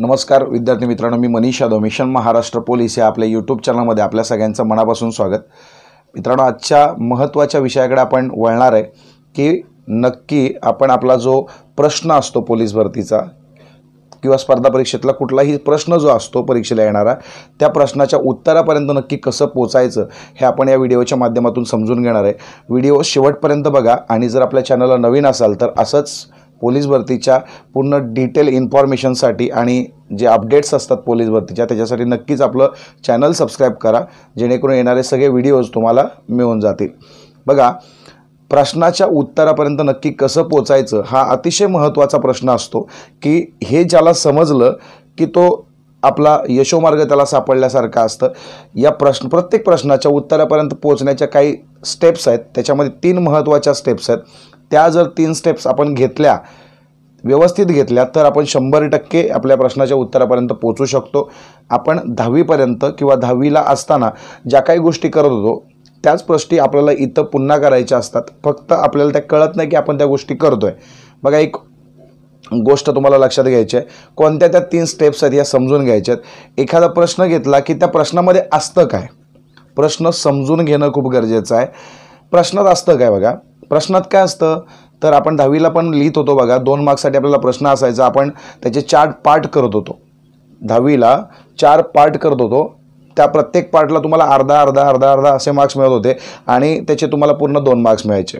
नमस्कार विद्यार्थी मित्रांनो मी मनीष यादव मिशन महाराष्ट्र पोलीस या आपल्या यूट्यूब चॅनलमध्ये आपल्या सगळ्यांचं मनापासून स्वागत मित्रांनो आजच्या महत्त्वाच्या विषयाकडे आपण वळणार आहे की नक्की आपण आपला जो प्रश्न असतो पोलीस भरतीचा किंवा स्पर्धा परीक्षेतला कुठलाही प्रश्न जो असतो परीक्षेला येणारा त्या प्रश्नाच्या उत्तरापर्यंत नक्की कसं पोचायचं हे आपण या व्हिडिओच्या माध्यमातून समजून घेणार आहे व्हिडिओ शेवटपर्यंत बघा आणि जर आपल्या चॅनलला नवीन असाल तर असंच पोलीस भरतीच्या पूर्ण डिटेल इन्फॉर्मेशनसाठी आणि जे अपडेट्स असतात पोलीस भरतीच्या त्याच्यासाठी नक्कीच आपलं चॅनल सबस्क्राईब करा जेणेकरून येणारे सगळे व्हिडिओज तुम्हाला मिळून जातील बघा प्रश्नाच्या उत्तरापर्यंत नक्की कसं पोचायचं हा अतिशय महत्त्वाचा प्रश्न असतो की हे ज्याला समजलं की तो आपला यशोमार्ग त्याला सापडल्यासारखा असतं या प्रश्न प्रत्येक प्रश्नाच्या उत्तरापर्यंत पोचण्याच्या काही स्टेप्स आहेत त्याच्यामध्ये तीन महत्त्वाच्या स्टेप्स आहेत त्या जर तीन स्टेप्स आपण घेतल्या व्यवस्थित घेतल्या तर आपण शंभर टक्के आपल्या प्रश्नाच्या उत्तरापर्यंत पोचू शकतो आपण दहावीपर्यंत किंवा दहावीला असताना ज्या काही गोष्टी करत होतो त्याच गोष्टी आपल्याला इथं पुन्हा करायच्या असतात फक्त आपल्याला त्या कळत नाही की आपण त्या गोष्टी करतो आहे बघा एक गोष्ट तुम्हाला लक्षात घ्यायची आहे कोणत्या त्या तीन स्टेप्स आहेत या समजून घ्यायच्या आहेत एखादा प्रश्न घेतला की त्या प्रश्नामध्ये असतं काय प्रश्न समजून घेणं खूप गरजेचं आहे प्रश्नात असतं काय बघा प्रश्नात काय असतं तर आपण दहावीला पण लिहित होतो बघा दोन मार्क्ससाठी आपल्याला प्रश्न असायचा आपण त्याचे चार पार्ट करत होतो दहावीला चार पार्ट करत होतो त्या प्रत्येक पार्टला तुम्हाला अर्धा अर्धा अर्धा अर्धा असे मार्क्स मिळत होते आणि त्याचे तुम्हाला पूर्ण दोन मार्क्स मिळायचे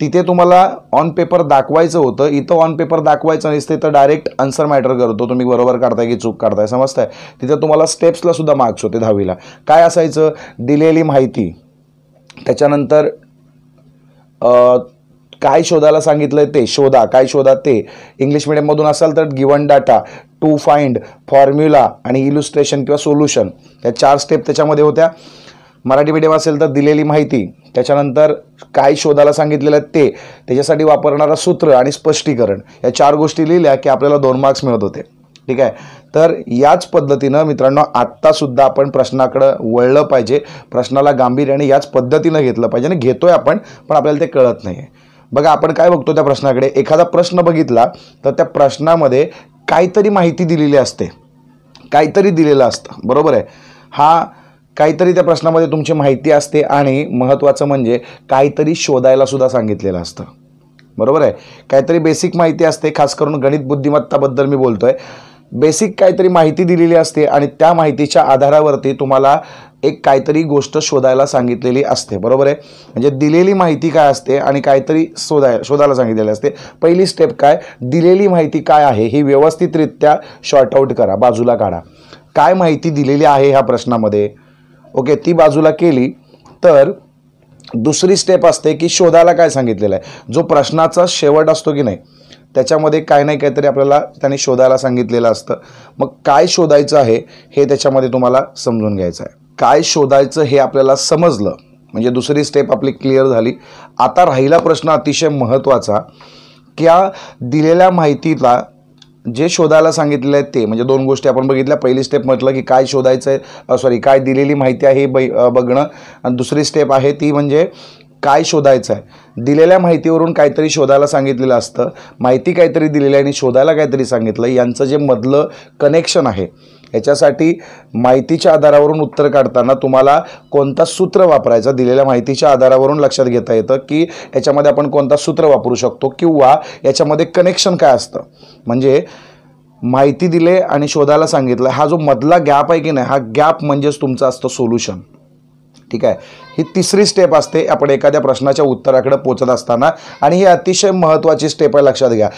तिथे तुम्हाला ऑन पेपर दाखवायचं होतं इथं ऑन पेपर दाखवायचं नसते तर डायरेक्ट आन्सर मॅटर करतो तुम्ही बरोबर काढताय की चूक काढताय समजताय तिथं तुम्हाला स्टेप्सला सुद्धा मार्क्स होते दहावीला काय असायचं दिलेली माहिती त्याच्यानंतर काय शोधायला सांगितलं ते शोधा काय शोधा ते इंग्लिश मीडियममधून असाल तर given data to find formula आणि इलुस्ट्रेशन किंवा सोल्युशन या चार स्टेप त्याच्यामध्ये होत्या मराठी मीडियम असेल तर दिलेली माहिती त्याच्यानंतर काय शोधायला सांगितलेलं आहे ते त्याच्यासाठी वापरणारं सूत्र आणि स्पष्टीकरण या चार गोष्टी लिहिल्या की आपल्याला दोन मार्क्स मिळत होते ठीक आहे तर याच पद्धतीनं मित्रांनो आत्तासुद्धा आपण प्रश्नाकडं वळलं पाहिजे प्रश्नाला गांभीर्याने याच पद्धतीनं घेतलं पाहिजे आणि घेतोय आपण पण आपल्याला ते कळत नाही बघा आपण काय बघतो त्या प्रश्नाकडे एखादा प्रश्न बघितला तर त्या प्रश्नामध्ये काहीतरी माहिती दिलेली असते काहीतरी दिलेलं असतं बरोबर आहे हा काहीतरी त्या प्रश्नामध्ये तुमची माहिती असते आणि महत्त्वाचं म्हणजे काहीतरी शोधायलासुद्धा सांगितलेलं असतं बरोबर आहे काहीतरी बेसिक माहिती असते खास करून गणित बुद्धिमत्ताबद्दल मी बोलतो आहे बेसिक काहीतरी माहिती दिलेली असते आणि त्या माहितीच्या आधारावरती तुम्हाला एक काहीतरी गोष्ट शोधायला सांगितलेली असते बरोबर आहे म्हणजे दिलेली माहिती काय असते आणि काहीतरी शोधाय शोधायला सांगितलेली असते पहिली स्टेप काय दिलेली माहिती काय आहे ही व्यवस्थितरित्या शॉर्ट करा बाजूला काढा काय माहिती दिलेली आहे ह्या प्रश्नामध्ये ओके ती बाजूला केली तर दुसरी स्टेप असते की शोधायला काय सांगितलेलं आहे जो प्रश्नाचा शेवट असतो की नाही त्याच्यामध्ये काय नाही काहीतरी आपल्याला त्यांनी शोधायला सांगितलेलं असतं मग काय शोधायचं आहे हे त्याच्यामध्ये तुम्हाला समजून घ्यायचं आहे काय शोधायचं हे आपल्याला समजलं म्हणजे दुसरी स्टेप आपली क्लिअर झाली आता राहिला प्रश्न अतिशय महत्त्वाचा क्या दिलेल्या माहितीला जे शोधायला सांगितलेलं आहे ते म्हणजे दोन गोष्टी आपण बघितल्या पहिली स्टेप म्हटलं की काय शोधायचं आहे सॉरी काय दिलेली माहिती आहे हे बघणं आणि दुसरी स्टेप आहे ती म्हणजे काय शोधायचं आहे दिलेल्या माहितीवरून काहीतरी शोधायला सांगितलेलं असतं माहिती काहीतरी दिलेली आणि शोधायला काहीतरी सांगितलं यांचं जे मधलं कनेक्शन आहे याच्यासाठी माहितीच्या आधारावरून उत्तर काढताना तुम्हाला कोणता सूत्र वापरायचा दिलेल्या माहितीच्या आधारावरून लक्षात घेता येतं की याच्यामध्ये आपण कोणता सूत्र वापरू शकतो किंवा याच्यामध्ये कनेक्शन काय असतं म्हणजे माहिती दिले आणि शोधायला सांगितलं हा जो मधला गॅप आहे की नाही हा गॅप म्हणजेच तुमचा असतं सोल्युशन ठीक आहे ही तिसरी स्टेप असते आपण एखाद्या प्रश्नाच्या उत्तराकडे पोचत असताना आणि ही अतिशय महत्त्वाची स्टेप आहे लक्षात घ्या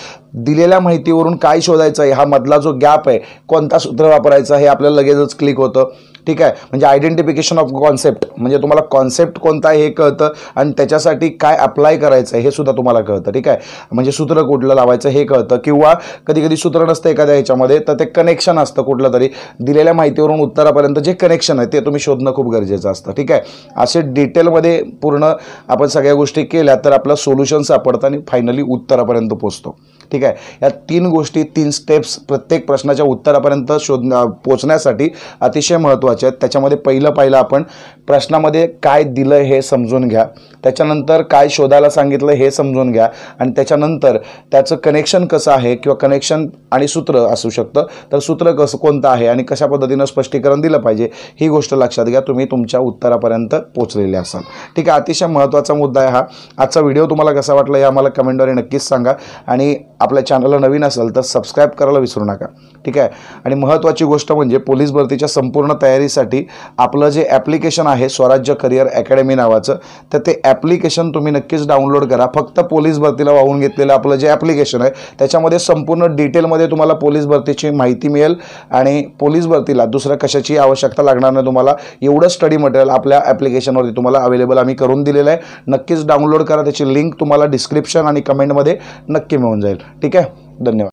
दिलेल्या माहितीवरून काय शोधायचं आहे हा मधला जो गॅप आहे कोणता सूत्र वापरायचा हे आपल्याला लगेचच क्लिक होतं ठीक आहे म्हणजे आयडेंटिफिकेशन ऑफ कॉन्सेप्ट म्हणजे तुम्हाला कॉन्सेप्ट कोणता आहे हे कळतं आणि त्याच्यासाठी काय अप्लाय करायचं आहे हे सुद्धा तुम्हाला कळतं ठीक आहे म्हणजे सूत्र कुठलं लावायचं हे कळतं किंवा कधी कधी सूत्र नसतं एखाद्या ह्याच्यामध्ये तर ते कनेक्शन असतं कुठलं तरी दिलेल्या माहितीवरून उत्तरापर्यंत जे कनेक्शन आहे ते तुम्ही शोधणं खूप गरजेचं असतं ठीक आहे असे डिटेलमध्ये पूर्ण आपण सगळ्या गोष्टी केल्या तर आपला सोल्युशन सापडतं आणि फायनली उत्तरापर्यंत पोचतो ठीक आहे या तीन गोष्टी तीन स्टेप्स प्रत्येक प्रश्नाच्या उत्तरापर्यंत शोध पोचण्यासाठी अतिशय महत्त्वाचे आहेत त्याच्यामध्ये पहिलं पाहिलं आपण प्रश्नामध्ये काय दिलं हे समजून घ्या त्याच्यानंतर काय शोधायला सांगितलं हे समजून घ्या आणि त्याच्यानंतर त्याचं कनेक्शन कसं आहे किंवा कनेक्शन आणि सूत्र असू शकतं तर सूत्र कसं कोणतं आहे आणि कशा पद्धतीनं स्पष्टीकरण दिलं पाहिजे ही गोष्ट लक्षात घ्या तुम्ही तुमच्या उत्तरापर्यंत पोचलेले असाल ठीक आहे अतिशय महत्त्वाचा मुद्दा आहे हा आजचा व्हिडिओ तुम्हाला कसा वाटला हे आम्हाला कमेंटद्वारे नक्कीच सांगा आणि आपल्या चॅनलला नवीन असेल तर सबस्क्राईब करायला विसरू नका ठीक आहे आणि महत्त्वाची गोष्ट म्हणजे पोलीस भरतीच्या संपूर्ण तयारीसाठी आपलं जे ॲप्लिकेशन आहे स्वराज्य करिअर अकॅडमी नावाचं तर ते ॲप्लिकेशन तुम्ही नक्कीच डाउनलोड करा फक्त पोलीस भरतीला वाहून घेतलेलं आपलं जे ॲप्लिकेशन आहे त्याच्यामध्ये संपूर्ण डिटेलमध्ये तुम्हाला पोलीस भरतीची माहिती मिळेल आणि पोलीस भरतीला दुसरं कशाची आवश्यकता लागणार नाही तुम्हाला एवढं स्टडी मटेरियल आपल्या ॲप्लिकेशनवरती तुम्हाला अवेलेबल आम्ही करून दिलेलं आहे नक्कीच डाउनलोड करा त्याची लिंक तुम्हाला डिस्क्रिप्शन आणि कमेंटमध्ये नक्की मिळून जाईल ठीक आहे धन्यवाद